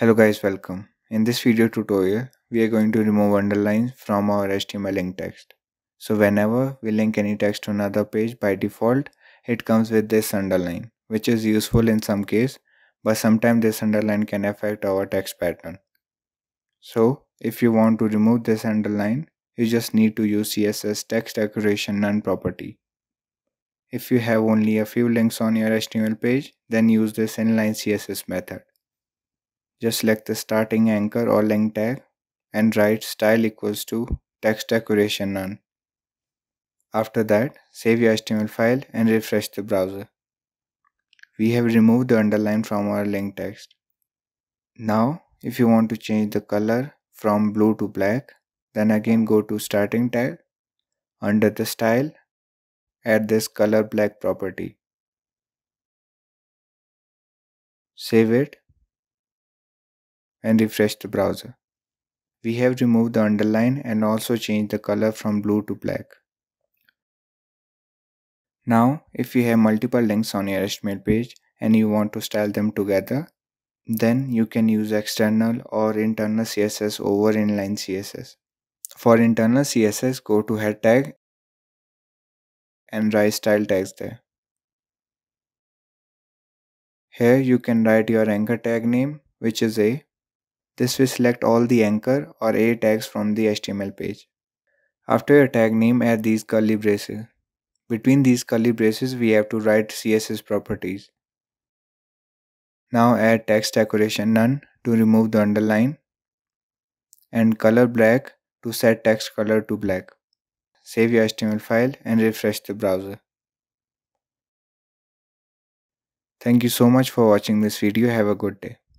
Hello guys, welcome. In this video tutorial, we are going to remove underlines from our HTML link text. So whenever we link any text to another page by default, it comes with this underline, which is useful in some case, but sometimes this underline can affect our text pattern. So if you want to remove this underline, you just need to use CSS text decoration none property. If you have only a few links on your HTML page, then use this inline CSS method. Just select the starting anchor or link tag and write style equals to text decoration none. After that, save your HTML file and refresh the browser. We have removed the underline from our link text. Now, if you want to change the color from blue to black, then again go to starting tag, under the style, add this color black property. Save it and refresh the browser. We have removed the underline and also changed the color from blue to black. Now, if you have multiple links on your HTML page and you want to style them together, then you can use external or internal CSS over inline CSS. For internal CSS, go to head tag and write style tags there. Here you can write your anchor tag name, which is a this will select all the anchor or A tags from the HTML page. After your tag name add these curly braces. Between these curly braces we have to write CSS properties. Now add text decoration none to remove the underline and color black to set text color to black. Save your HTML file and refresh the browser. Thank you so much for watching this video. Have a good day.